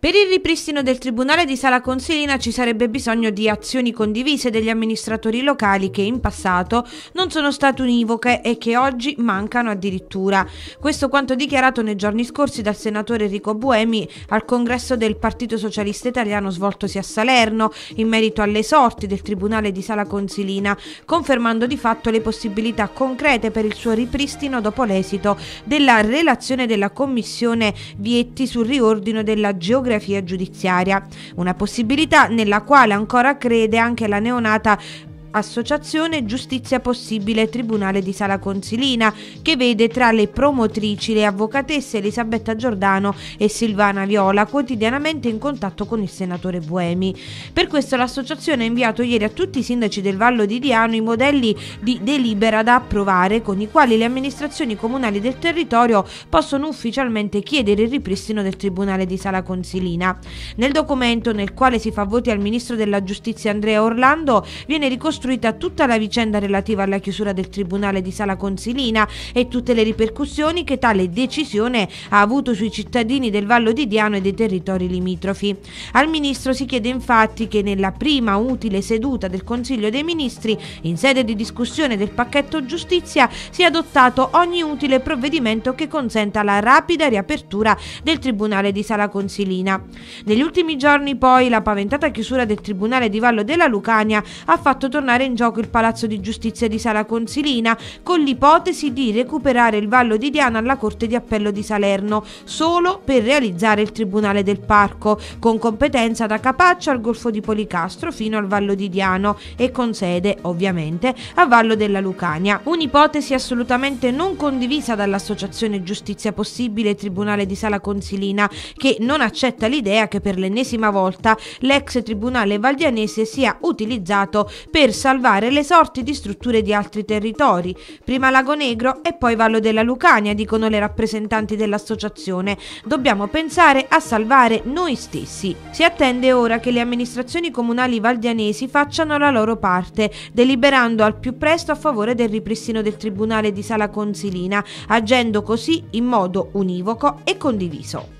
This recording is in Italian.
Per il ripristino del Tribunale di Sala Consilina ci sarebbe bisogno di azioni condivise degli amministratori locali che in passato non sono state univoche e che oggi mancano addirittura. Questo quanto dichiarato nei giorni scorsi dal senatore Enrico Buemi al congresso del Partito Socialista Italiano svoltosi a Salerno in merito alle sorti del Tribunale di Sala Consilina, confermando di fatto le possibilità concrete per il suo ripristino dopo l'esito della relazione della Commissione Vietti sul riordino della geografia demografia giudiziaria, una possibilità nella quale ancora crede anche la neonata associazione Giustizia Possibile Tribunale di Sala Consilina, che vede tra le promotrici le avvocatesse Elisabetta Giordano e Silvana Viola, quotidianamente in contatto con il senatore Buemi. Per questo l'associazione ha inviato ieri a tutti i sindaci del Vallo di Diano i modelli di delibera da approvare, con i quali le amministrazioni comunali del territorio possono ufficialmente chiedere il ripristino del Tribunale di Sala Consilina. Nel documento, nel quale si fa voti al ministro della Giustizia Andrea Orlando, viene ricostruito ricostruita tutta la vicenda relativa alla chiusura del Tribunale di Sala Consilina e tutte le ripercussioni che tale decisione ha avuto sui cittadini del Vallo di Diano e dei territori limitrofi. Al Ministro si chiede infatti che nella prima utile seduta del Consiglio dei Ministri, in sede di discussione del pacchetto giustizia, sia adottato ogni utile provvedimento che consenta la rapida riapertura del Tribunale di Sala Consilina. Negli ultimi giorni poi la paventata chiusura del Tribunale di Vallo della Lucania ha fatto tornare tornare in gioco il Palazzo di Giustizia di Sala Consilina con l'ipotesi di recuperare il Vallo di Diana alla Corte di Appello di Salerno solo per realizzare il Tribunale del Parco con competenza da Capaccia al Golfo di Policastro fino al Vallo di Diano e con sede ovviamente a Vallo della Lucania. Un'ipotesi assolutamente non condivisa dall'Associazione Giustizia Possibile Tribunale di Sala Consilina che non accetta l'idea che per l'ennesima volta l'ex Tribunale valdianese sia utilizzato per salvare le sorti di strutture di altri territori, prima Lago Negro e poi Vallo della Lucania, dicono le rappresentanti dell'associazione. Dobbiamo pensare a salvare noi stessi. Si attende ora che le amministrazioni comunali valdianesi facciano la loro parte, deliberando al più presto a favore del ripristino del Tribunale di Sala Consilina, agendo così in modo univoco e condiviso.